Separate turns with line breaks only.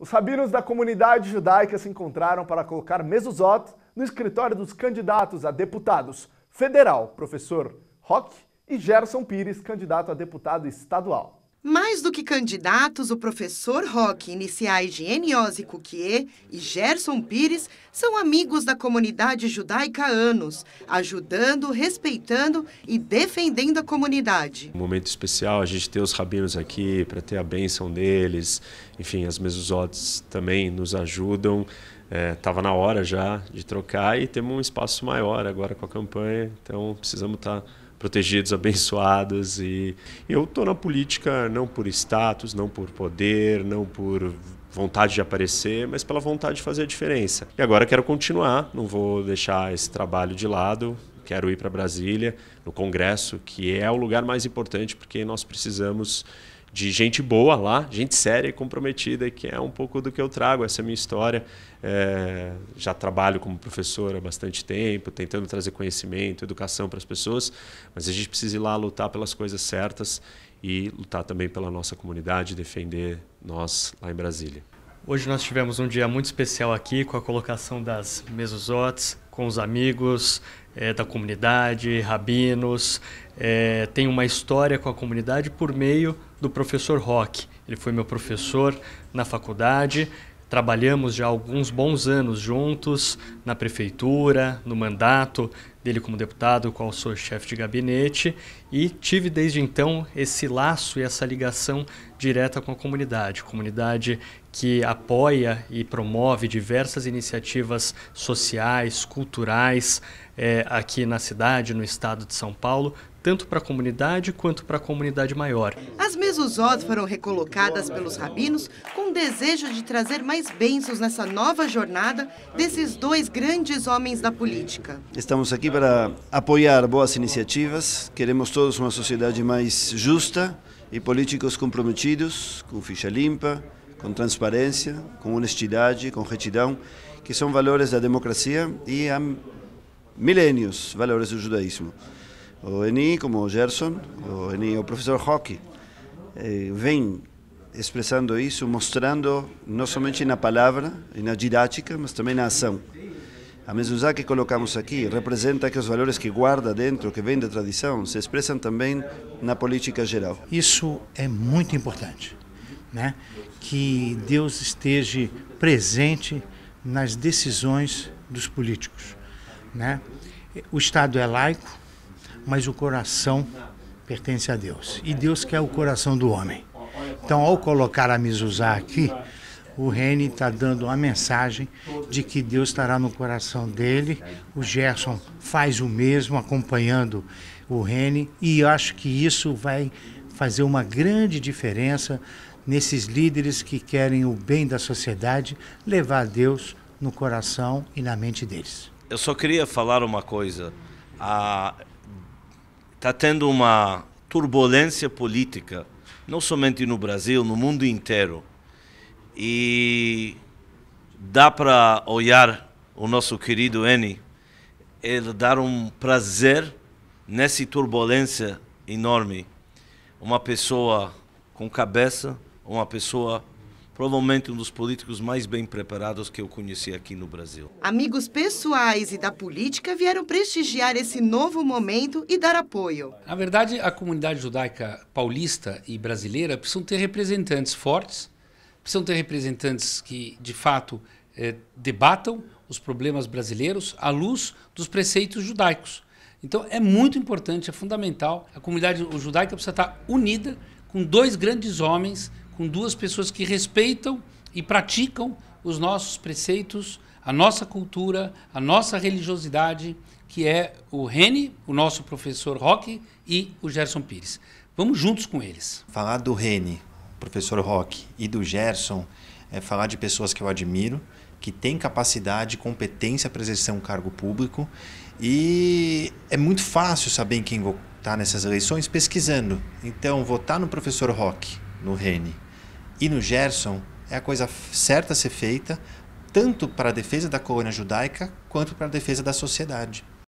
Os rabinos da comunidade judaica se encontraram para colocar mezuzot no escritório dos candidatos a deputados federal, professor Roque, e Gerson Pires,
candidato a deputado estadual. Mais do que candidatos, o professor Roque, iniciais de Eniose Cuquier e Gerson Pires são amigos da comunidade judaica há anos, ajudando, respeitando e defendendo a comunidade.
Um momento especial, a gente ter os rabinos aqui para ter a bênção deles, enfim, as mesozotes também nos ajudam. Estava é, na hora já de trocar e temos um espaço maior agora com a campanha, então precisamos estar. Tá protegidos, abençoados. E eu estou na política não por status, não por poder, não por vontade de aparecer, mas pela vontade de fazer a diferença. E agora quero continuar, não vou deixar esse trabalho de lado. Quero ir para Brasília, no Congresso, que é o lugar mais importante, porque nós precisamos de gente boa lá, gente séria e comprometida, que é um pouco do que eu trago, essa é a minha história. É, já trabalho como professor há bastante tempo, tentando trazer conhecimento, educação para as pessoas, mas a gente precisa ir lá lutar pelas coisas certas e lutar também pela nossa comunidade, defender nós lá em Brasília.
Hoje nós tivemos um dia muito especial aqui com a colocação das mesozotes, com os amigos é, da comunidade, rabinos. É, tem uma história com a comunidade por meio do professor Rock. Ele foi meu professor na faculdade. Trabalhamos já alguns bons anos juntos na prefeitura, no mandato dele como deputado, qual sou chefe de gabinete, e tive desde então esse laço e essa ligação direta com a comunidade, comunidade que apoia e promove diversas iniciativas sociais, culturais é, aqui na cidade, no estado de São Paulo, tanto para a comunidade quanto para a comunidade maior.
As mesuzot foram recolocadas pelos rabinos com o desejo de trazer mais bênçãos nessa nova jornada desses dois grandes homens da política.
Estamos aqui para apoiar boas iniciativas, queremos todos uma sociedade mais justa e políticos comprometidos, com ficha limpa, com transparência, com honestidade, com retidão, que são valores da democracia e há milênios valores do judaísmo o Eni, como o Gerson, o Eni o professor Hockey, eh, vem expressando isso, mostrando não somente na palavra e na didática, mas também na ação. A mesuzá que colocamos aqui representa que os valores que guarda dentro, que vem da tradição, se expressam também na política geral.
Isso é muito importante, né? que Deus esteja presente nas decisões dos políticos. Né? O Estado é laico, mas o coração pertence a Deus. E Deus quer o coração do homem. Então, ao colocar a mizuzá aqui, o Rene está dando a mensagem de que Deus estará no coração dele. O Gerson faz o mesmo, acompanhando o Rene. e acho que isso vai fazer uma grande diferença nesses líderes que querem o bem da sociedade, levar Deus no coração e na mente deles.
Eu só queria falar uma coisa. Ah, está tendo uma turbulência política, não somente no Brasil, no mundo inteiro. E dá para olhar o nosso querido N, ele dar um prazer nessa turbulência enorme. Uma pessoa com cabeça, uma pessoa provavelmente um dos
políticos mais bem preparados que eu conheci aqui no Brasil.
Amigos pessoais e da política vieram prestigiar esse novo momento e dar apoio.
Na verdade, a comunidade judaica paulista e brasileira precisam ter representantes fortes, precisam ter representantes que, de fato, eh, debatam os problemas brasileiros à luz dos preceitos judaicos. Então é muito importante, é fundamental. A comunidade judaica precisa estar unida com dois grandes homens com duas pessoas que respeitam e praticam os nossos preceitos, a nossa cultura, a nossa religiosidade, que é o Rene, o nosso professor Roque e o Gerson Pires. Vamos juntos com eles.
Falar do Rene, professor Roque, e do Gerson é falar de pessoas que eu admiro, que têm capacidade, competência para exercer um cargo público e é muito fácil saber quem votar nessas eleições pesquisando. Então, votar no professor Roque, no Rene, e no Gerson é a coisa certa a ser feita, tanto para a defesa da colônia judaica quanto para a defesa da sociedade.